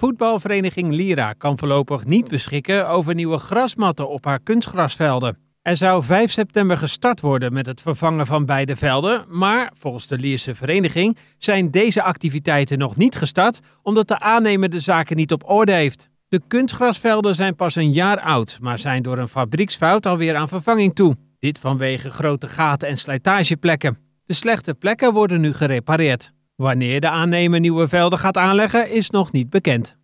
Voetbalvereniging Lira kan voorlopig niet beschikken over nieuwe grasmatten op haar kunstgrasvelden. Er zou 5 september gestart worden met het vervangen van beide velden, maar volgens de Lierse vereniging zijn deze activiteiten nog niet gestart omdat de aannemer de zaken niet op orde heeft. De kunstgrasvelden zijn pas een jaar oud, maar zijn door een fabrieksfout alweer aan vervanging toe. Dit vanwege grote gaten en slijtageplekken. De slechte plekken worden nu gerepareerd. Wanneer de aannemer nieuwe velden gaat aanleggen is nog niet bekend.